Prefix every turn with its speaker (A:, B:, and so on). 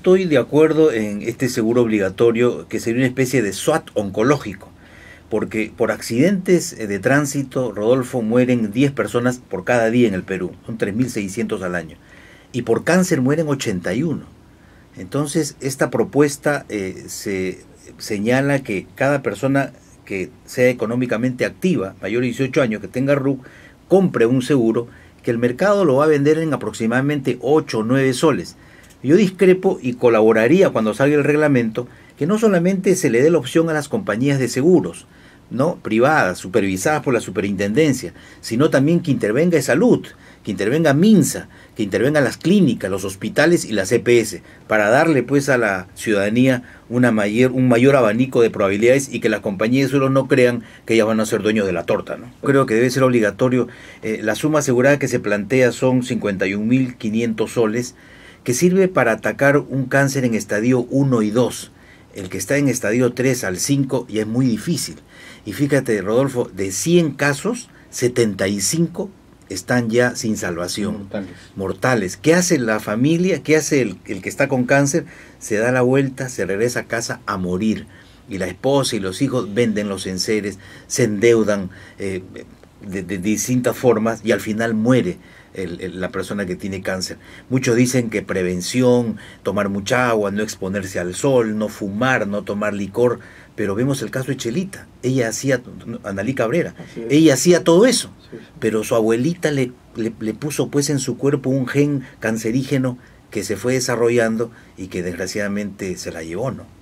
A: estoy de acuerdo en este seguro obligatorio que sería una especie de SWAT oncológico, porque por accidentes de tránsito, Rodolfo, mueren 10 personas por cada día en el Perú, son 3.600 al año, y por cáncer mueren 81. Entonces, esta propuesta eh, se señala que cada persona que sea económicamente activa, mayor de 18 años, que tenga RUC, compre un seguro que el mercado lo va a vender en aproximadamente 8 o 9 soles yo discrepo y colaboraría cuando salga el reglamento que no solamente se le dé la opción a las compañías de seguros, ¿no? privadas, supervisadas por la superintendencia, sino también que intervenga salud, que intervenga MINSA, que intervengan las clínicas, los hospitales y las EPS, para darle pues a la ciudadanía una mayor, un mayor abanico de probabilidades y que las compañías de seguros no crean que ellas van a ser dueños de la torta. ¿no? Creo que debe ser obligatorio, eh, la suma asegurada que se plantea son 51.500 soles, que sirve para atacar un cáncer en estadio 1 y 2. El que está en estadio 3 al 5 ya es muy difícil. Y fíjate, Rodolfo, de 100 casos, 75 están ya sin salvación. Mortales. ¿Qué hace la familia? ¿Qué hace el, que está con cáncer? Se da la vuelta, se regresa a casa a morir. Y la esposa y los hijos venden los enseres, se endeudan, eh, de, distintas formas y al final muere. la persona que tiene cáncer. Muchos dicen que prevención, tomar mucha agua, no exponerse al sol, no fumar, no tomar licor, pero vemos el caso de Chelita. Ella hacía, Analí Cabrera, ella hacía todo eso, pero su abuelita le, le, le, puso pues en su cuerpo un gen cancerígeno que se fue desarrollando y que desgraciadamente se la llevó, ¿no?